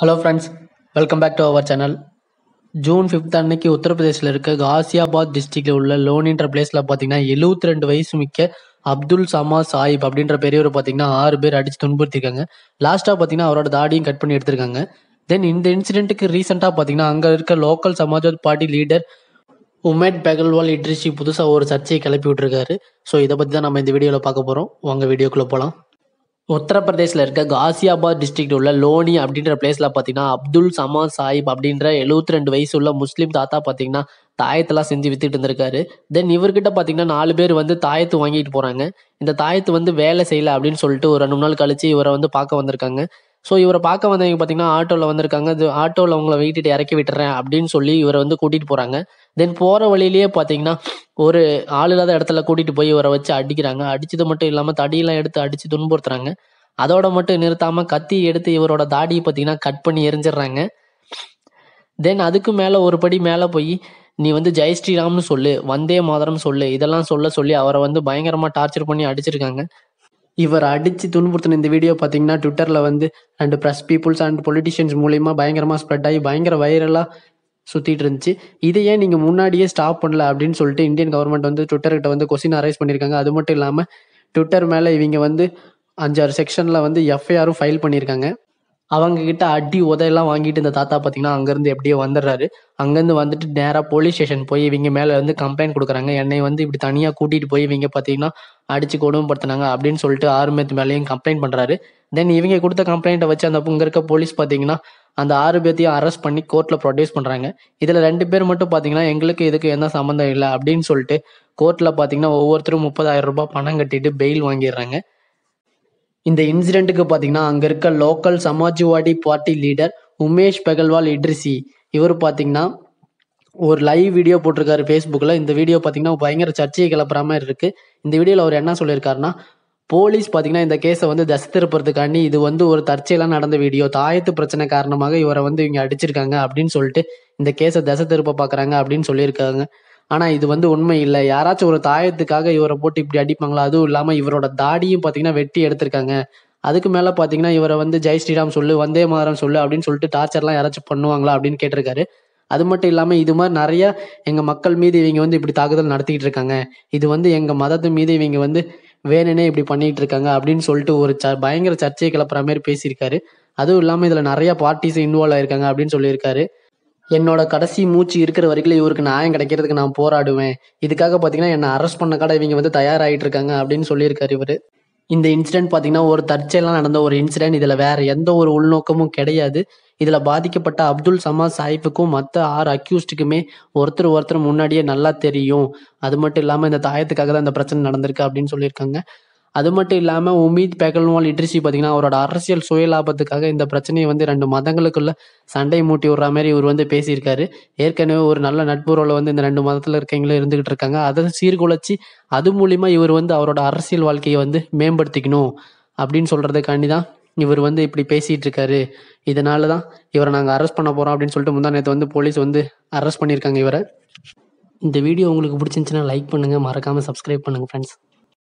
hello friends welcome back to our channel June fifth அன்னைக்கு உத்தரப்பிரதேசில் இருக்க காசியாபாத் டிஸ்ட்ரிக்டில் உள்ள லோனின்ற பிளேஸில் பார்த்தீங்கன்னா எழுபத்தி ரெண்டு வயசு மிக்க அப்துல் சமா சாஹிப் அப்படின்ற பெரியவர் பார்த்தீங்கன்னா ஆறு பேர் அடித்து துன்புறுத்திருக்காங்க லாஸ்ட்டாக பார்த்தீங்கன்னா அவரோட தாடியும் கட் பண்ணி எடுத்திருக்காங்க தென் இந்த இன்சிடென்ட்டுக்கு ரீசெண்டாக பார்த்தீங்கன்னா அங்கே இருக்க local Samajwadi party leader Umed பெகல்வால் இட்ரிஷி புதுசாக ஒரு சர்ச்சையை கிளப்பி விட்டுருக்காரு ஸோ இதை பற்றி தான் நம்ம இந்த வீடியோவில் பார்க்க போகிறோம் உங்கள் வீடியோக்குள்ளே போகலாம் உத்தரப்பிரதேசில் இருக்க காசியாபாத் டிஸ்ட்ரிக்ட் உள்ள லோனி அப்படின்ற பிளேஸில் பார்த்தீங்கன்னா அப்துல் சமா சாஹிப் அப்படின்ற எழுபத்தி ரெண்டு வயசு உள்ள முஸ்லீம் தாத்தா பார்த்தீங்கன்னா தாயத்தெல்லாம் செஞ்சு வித்துட்டு இருந்திருக்காரு தென் இவர்கிட்ட பார்த்தீங்கன்னா நாலு பேர் வந்து தாயத்து வாங்கிட்டு போகிறாங்க இந்த தாயத்து வந்து வேலை செய்யலை அப்படின்னு சொல்லிட்டு ஒரு ரெண்டு நாள் கழித்து இவரை வந்து பார்க்க வந்திருக்காங்க ஸோ இவரை பார்க்க வந்தவங்க பார்த்தீங்கன்னா ஆட்டோவில் வந்திருக்காங்க இது ஆட்டோவில் உங்களை வீட்டுட்டு இறக்கி விட்டுறேன் அப்படின்னு சொல்லி இவரை வந்து கூட்டிகிட்டு போகிறாங்க தென் போகிற வழியிலேயே பார்த்தீங்கன்னா ஒரு ஆள் இல்லாத இடத்துல கூட்டிகிட்டு போய் இவரை வச்சு அடிக்கிறாங்க அடித்தது மட்டும் இல்லாமல் தடியெல்லாம் எடுத்து அடித்து துன்புறுத்துறாங்க அதோட மட்டும் நிறுத்தாமல் கத்தி எடுத்து இவரோட தாடியை பார்த்தீங்கன்னா கட் பண்ணி எரிஞ்சிடுறாங்க தென் அதுக்கு மேலே ஒரு படி மேலே போய் நீ வந்து ஜெய் ஸ்ரீராம்னு சொல்லு வந்தே மாதரம் சொல்லு இதெல்லாம் சொல்ல சொல்லி அவரை வந்து பயங்கரமாக டார்ச்சர் பண்ணி அடிச்சிருக்காங்க இவர் அடிச்சு துன்புறுத்தின இந்த வீடியோ பார்த்தீங்கன்னா ட்விட்டரில் வந்து and press peoples and politicians மூலியமா பயங்கரமாக ஸ்ப்ரெட் ஆகி பயங்கர வைரலாக சுற்றிட்டு இருந்துச்சு இதை ஏன் நீங்கள் முன்னாடியே ஸ்டாப் பண்ணல அப்படின்னு சொல்லிட்டு இந்தியன் கவர்மெண்ட் வந்து ட்விட்டர்கிட்ட வந்து கொஸ்டின் அரைஸ் பண்ணியிருக்காங்க அது மட்டும் இல்லாமல் ட்விட்டர் மேலே இவங்க வந்து அஞ்சாறு செக்ஷனில் வந்து எஃப்ஐஆரும் ஃபைல் பண்ணியிருக்காங்க அவங்க கிட்ட அடி உதையெல்லாம் வாங்கிட்டு இந்த தாத்தா பார்த்தீங்கன்னா அங்கேருந்து எப்படியோ வந்துடுறாரு அங்கேருந்து வந்துட்டு நேராக போலீஸ் ஸ்டேஷன் போய் இவங்க மேலே வந்து கம்ப்ளைண்ட் கொடுக்குறாங்க என்னை வந்து இப்படி தனியாக கூட்டிகிட்டு போய் இவங்க பார்த்தீங்கன்னா அடித்து கொடுமைப்படுத்தினாங்க அப்படின்னு சொல்லிட்டு ஆர்மேத் மேலேயும் கம்ப்ளைண்ட் பண்ணுறாரு தென் இவங்க கொடுத்த கம்ப்ளைண்ட்டை வச்சு அந்த இங்கே இருக்க போலீஸ் பார்த்தீங்கன்னா அந்த ஆறு பேர்த்தையும் அரெஸ்ட் பண்ணி கோர்ட்டில் ப்ரொடியூஸ் பண்ணுறாங்க இதில் ரெண்டு பேர் மட்டும் பார்த்தீங்கன்னா எங்களுக்கு இதுக்கு என்ன சம்மந்தம் இல்லை அப்படின்னு சொல்லிட்டு கோர்ட்டில் பார்த்தீங்கன்னா ஒவ்வொருத்தரும் முப்பதாயிரம் ரூபாய் பணம் கட்டிட்டு பெயில் வாங்கிடுறாங்க இந்த இன்சிடெண்ட்டுக்கு பார்த்தீங்கன்னா அங்கே இருக்க local Samajwadi party leader Umesh பெகல்வால் இட்ரிசி இவர் பார்த்தீங்கன்னா ஒரு லைவ் வீடியோ போட்டிருக்காரு ஃபேஸ்புக்கில் இந்த வீடியோ பார்த்தீங்கன்னா பயங்கர சர்ச்சையை கிளப்புற மாதிரி இருக்குது இந்த வீடியோவில் அவர் என்ன சொல்லியிருக்காருன்னா போலீஸ் பார்த்தீங்கன்னா இந்த கேஸை வந்து தசை திருப்புறதுக்காண்டி இது வந்து ஒரு தற்செயலாக நடந்த வீடியோ தாயத்து பிரச்சனை காரணமாக இவரை வந்து இவங்க அடிச்சிருக்காங்க அப்படின்னு சொல்லிட்டு இந்த கேஸை தசை திருப்ப பார்க்குறாங்க அப்படின்னு சொல்லியிருக்காங்க ஆனால் இது வந்து உண்மை இல்லை யாராச்சும் ஒரு தாயத்துக்காக இவரை போட்டு இப்படி அடிப்பாங்களா அதுவும் இல்லாமல் இவரோட தாடியும் பார்த்தீங்கன்னா வெட்டி எடுத்திருக்காங்க அதுக்கு மேலே பார்த்தீங்கன்னா இவரை வந்து ஜெய் ஸ்ரீராம் சொல்லு வந்தே மாதிரம் சொல்லு அப்படின்னு சொல்லிட்டு டார்ச்சர்லாம் யாராச்சும் பண்ணுவாங்களா அப்படின்னு கேட்டிருக்காரு அது மட்டும் இல்லாமல் இது மாதிரி நிறைய எங்கள் மக்கள் மீது இவங்க வந்து இப்படி தாக்குதல் நடத்திக்கிட்டு இருக்காங்க இது வந்து எங்கள் மதத்து மீது இவங்க வந்து வேணுனே இப்படி பண்ணிகிட்டு இருக்காங்க அப்படின்னு சொல்லிட்டு ஒரு ச பயங்கர சர்ச்சையை கிளப்புற மாதிரி பேசியிருக்காரு அதுவும் இல்லாமல் இதில் நிறைய பார்ட்டிஸ் இன்வால்வ் ஆயிருக்காங்க அப்படின்னு சொல்லியிருக்காரு என்னோட கடைசி மூச்சு இருக்கிற வரைக்கும் இவருக்கு நியாயம் கிடைக்கிறதுக்கு நான் போராடுவேன் இதுக்காக பார்த்தீங்கன்னா என்னை அரெஸ்ட் பண்ண கடை இவங்க வந்து தயாராகிட்டு இருக்காங்க அப்படின்னு சொல்லியிருக்காரு இவர் இந்த இன்சிடென்ட் பார்த்தீங்கன்னா ஒரு தற்செயலாம் நடந்த ஒரு இன்சிடென்ட் இதில் வேற எந்த ஒரு உள்நோக்கமும் கிடையாது இதில் பாதிக்கப்பட்ட அப்துல் சமா சாஹிப்புக்கும் மற்ற ஆறு அக்யூஸ்டுக்குமே ஒருத்தர் ஒருத்தர் முன்னாடியே நல்லா தெரியும் அது மட்டும் இல்லாமல் இந்த தாயத்துக்காக தான் இந்த பிரச்சனை நடந்திருக்கு அப்படின்னு சொல்லியிருக்காங்க அது மட்டும் இல்லாமல் உமீத் பெகல்வால் இட்ரிசி பார்த்தீங்கன்னா அவரோட அரசியல் சுயலாபத்துக்காக இந்த பிரச்சனையை வந்து ரெண்டு மதங்களுக்குள்ள சண்டை மூட்டி விடுற மாதிரி இவர் வந்து பேசியிருக்காரு ஏற்கனவே ஒரு நல்ல நட்புறவில் வந்து இந்த ரெண்டு மதத்தில் இருக்கவங்களும் இருந்துகிட்டு இருக்காங்க அதை சீர்குலைச்சி அது மூலிமா இவர் வந்து அவரோட அரசியல் வாழ்க்கையை வந்து மேம்படுத்திக்கணும் அப்படின்னு சொல்கிறதுக்காண்டி தான் இவர் வந்து இப்படி பேசிகிட்டு இருக்காரு இதனால தான் இவரை நாங்கள் அரெஸ்ட் பண்ண போகிறோம் அப்படின்னு சொல்லிட்டு முந்தா நேற்று வந்து போலீஸ் வந்து அரெஸ்ட் பண்ணியிருக்காங்க இவரை இந்த வீடியோ உங்களுக்கு பிடிச்சிருந்துச்சுன்னா லைக் பண்ணுங்கள் மறக்காமல் சப்ஸ்கிரைப் பண்ணுங்கள் ஃப்ரெண்ட்ஸ்